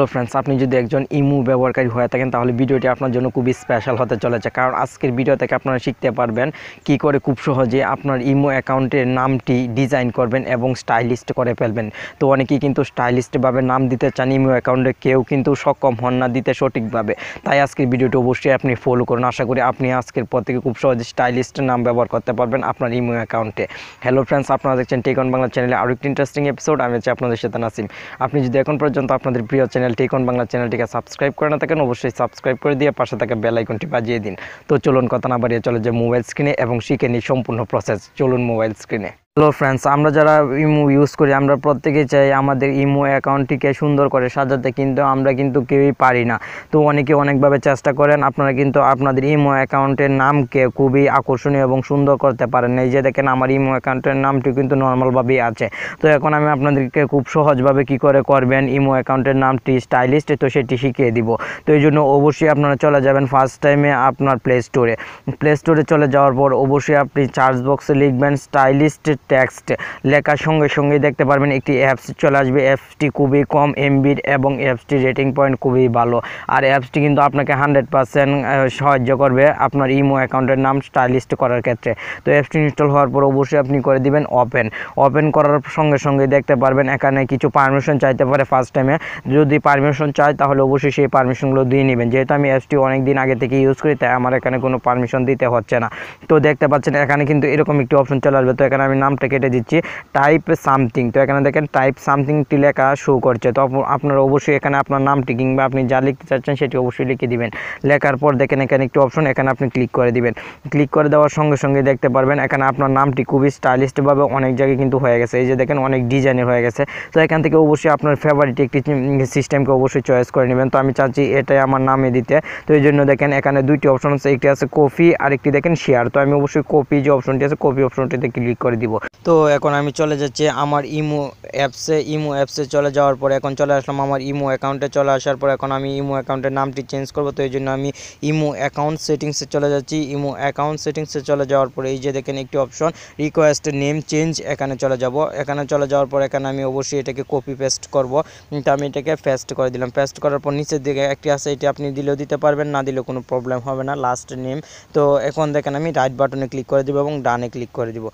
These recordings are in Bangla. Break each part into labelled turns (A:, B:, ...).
A: হ্যালো ফ্রেন্ডস আপনি যদি একজন ইমু ব্যবহারকারী হয়ে থাকেন তাহলে ভিডিওটি আপনার জন্য খুবই স্পেশাল হতে চলেছে কারণ আজকের ভিডিও থেকে আপনারা শিখতে পারবেন কি করে খুব সহজে আপনার ইমু অ্যাকাউন্টের নামটি ডিজাইন করবেন এবং স্টাইলিস্ট করে ফেলবেন তো অনেকেই কিন্তু স্টাইলিস্টভাবে নাম দিতে চান ইমু অ্যাকাউন্টে কেউ কিন্তু সক্ষম হন না দিতে সঠিকভাবে তাই আজকের ভিডিওটি অবশ্যই আপনি ফলো করুন আশা করি আপনি আজকের পর থেকে খুব সহজে স্টাইলিস্ট নাম ব্যবহার করতে পারবেন আপনার ইমু অ্যাকাউন্টে হ্যালো ফ্রেন্ডস আপনারা দেখছেন টেকন বাংলা চ্যানেলে আরও একটি ইন্টারেস্টিং এপিসোড আমি হচ্ছে আপনাদের সাথে নাসিম আপনি যদি এখন পর্যন্ত আপনাদের প্রিয় চ্যানেল চ্যানেলটি এখন বাংলা চ্যানেলটিকে সাবস্ক্রাইব করে না থাকেন অবশ্যই সাবস্ক্রাইব করে দিয়ে পাশে থাকে বেল আইকনটি বাজিয়ে দিন তো চলুন কথা না বাড়িয়ে চলে যে মোবাইল স্ক্রিনে এবং শিখে নিই সম্পূর্ণ প্রসেস চলুন মোবাইল স্ক্রিনে হ্যালো ফ্রেন্ডস আমরা যারা ইমো ইউজ করি আমরা প্রত্যেকেই চাই আমাদের ইমো অ্যাকাউন্টটিকে সুন্দর করে সাজাতে কিন্তু আমরা কিন্তু কেউই পারি না তো অনেকে অনেকভাবে চেষ্টা করেন আপনারা কিন্তু আপনাদের ইমো অ্যাকাউন্টের নামকে খুবই আকর্ষণীয় এবং সুন্দর করতে পারেন এই যে দেখেন আমার ইমো অ্যাকাউন্টের নামটি কিন্তু নর্মালভাবেই আছে তো এখন আমি আপনাদেরকে খুব সহজভাবে কি করে করবেন ইমো অ্যাকাউন্টের নামটি স্টাইলিস্টে তো সেটি শিখিয়ে দিব তো এই জন্য অবশ্যই আপনারা চলে যাবেন ফার্স্ট টাইমে আপনার প্লে স্টোরে প্লে স্টোরে চলে যাওয়ার পর অবশ্যই আপনি চার্জ বক্সে লিখবেন স্টাইলিস্ট টেক্সট লেখার সঙ্গে সঙ্গে দেখতে পারবেন একটি অ্যাপস চলে আসবে অ্যাপসটি খুবই কম এমবির এবং অ্যাপসটি রেটিং পয়েন্ট খুবই ভালো আর অ্যাপসটি কিন্তু আপনাকে হান্ড্রেড পারসেন্ট সাহায্য করবে আপনার ইমো অ্যাকাউন্টের নাম স্টাইলিস্ট করার ক্ষেত্রে তো অ্যাপসটি ইনস্টল হওয়ার পর অবশ্যই আপনি করে দিবেন ওপেন ওপেন করার সঙ্গে সঙ্গে দেখতে পারবেন এখানে কিছু পারমিশন চাইতে পারে ফার্স্ট টাইমে যদি পারমিশন চাই তাহলে অবশ্যই সেই পারমিশনগুলো দিয়ে নেবেন যেহেতু আমি অ্যাপসটি অনেক দিন আগে থেকে ইউজ করি তাই আমার এখানে কোনো পারমিশন দিতে হচ্ছে না তো দেখতে পাচ্ছেন এখানে কিন্তু এরকম একটি অপশন চলে আসবে তো এখানে আমি নাম নামটা কেটে দিচ্ছি টাইপ সামথিং তো এখানে দেখেন টাইপ সামথিংটি লেখা শো করছে তো আপনারা অবশ্যই এখানে আপনার নামটি কিংবা আপনি যা লিখতে চাচ্ছেন সেটি অবশ্যই লিখে দিবেন লেখার পর দেখেন এখানে একটি অপশন এখানে আপনি ক্লিক করে দিবেন ক্লিক করে দেওয়ার সঙ্গে সঙ্গে দেখতে পারবেন এখানে আপনার নামটি খুবই স্টাইলিশভাবে অনেক জায়গায় কিন্তু হয়ে গেছে এই যে দেখেন অনেক ডিজাইনের হয়ে গেছে তো এখান থেকে অবশ্যই আপনার ফেভারিট একটি সিস্টেমকে অবশ্যই চয়েস করে নেবেন তো আমি চাচ্ছি এটাই আমার নামে দিতে তো এই জন্য দেখেন এখানে দুইটি অপশন আছে একটি আছে কপি আর একটি দেখেন শেয়ার তো আমি অবশ্যই কপি যে অপশনটি আছে কপি অপশনটিতে ক্লিক করে দিব তো এখন আমি চলে যাচ্ছি আমার ইমো অ্যাপসে ইমো অ্যাপসে চলে যাওয়ার পর এখন চলে আসলাম আমার ইমো অ্যাকাউন্টে চলে আসার পর এখন আমি ইমো অ্যাকাউন্টের নামটি চেঞ্জ করবো তো এই জন্য আমি ইমো অ্যাকাউন্ট সেটিংসে চলে যাচ্ছি ইমো অ্যাকাউন্ট সেটিংসে চলে যাওয়ার পর এই যে দেখেন একটি অপশন রিকোয়েস্ট নেম চেঞ্জ এখানে চলে যাব এখানে চলে যাওয়ার পর এখানে আমি অবশ্যই এটাকে কপি পেস্ট করব তো আমি এটাকে ফেস্ট করে দিলাম ফেস্ট করার পর নিচের দিকে একটি আছে এটি আপনি দিলেও দিতে পারবেন না দিলেও কোনো প্রবলেম হবে না লাস্ট নেম তো এখন দেখেন আমি রাইট বাটনে ক্লিক করে দিব এবং ডানে ক্লিক করে দিব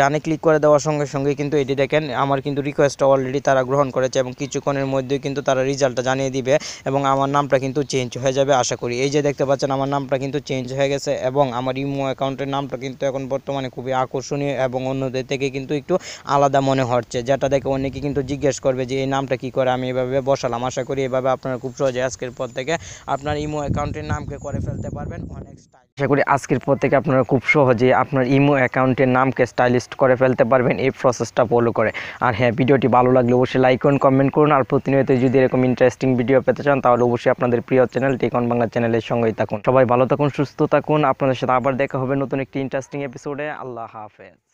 A: ডানে ক্লিক ক্লিক করে দেওয়ার সঙ্গে সঙ্গে কিন্তু এটি দেখেন আমার কিন্তু রিকোয়েস্টটা অলরেডি তারা গ্রহণ করেছে এবং কিছুক্ষণের মধ্যে কিন্তু তারা রেজাল্টটা জানিয়ে দিবে এবং আমার নামটা কিন্তু চেঞ্জ হয়ে যাবে আশা করি এই যে দেখতে পাচ্ছেন আমার নামটা কিন্তু চেঞ্জ হয়ে গেছে এবং আমার ইমো অ্যাকাউন্টের নামটা কিন্তু এখন বর্তমানে খুবই আকর্ষণীয় এবং অন্যদের থেকে কিন্তু একটু আলাদা মনে হচ্ছে যেটা দেখে অনেকে কিন্তু জিজ্ঞেস করবে যে এই নামটা কি করে আমি এভাবে বসালাম আশা করি এভাবে আপনারা খুব সহজে আজকের পর থেকে আপনার ইমো অ্যাকাউন্টের নামকে করে ফেলতে পারবেন অনেক আশা করি আজকের পর থেকে আপনারা খুব সহজে আপনার ইমো অ্যাকাউন্টের নামকে স্টাইলিস্ট করে ফেলতে পারবেন এই প্রসেসটা ফলো করে আর হ্যাঁ ভিডিওটি ভালো লাগলে অবশ্যই লাইক করুন কমেন্ট করুন আর প্রতিনিয়ত যদি এরকম ইন্টারেস্টিং ভিডিও পেতে চান তাহলে অবশ্যই আপনাদের প্রিয় চ্যানেল টেকন বাংলা চ্যানেলের সঙ্গেই থাকুন সবাই ভালো থাকুন সুস্থ থাকুন আপনাদের সাথে আবার দেখা হবে নতুন একটি ইন্টারেস্টিং এপিসোডে আল্লাহ হাফেজ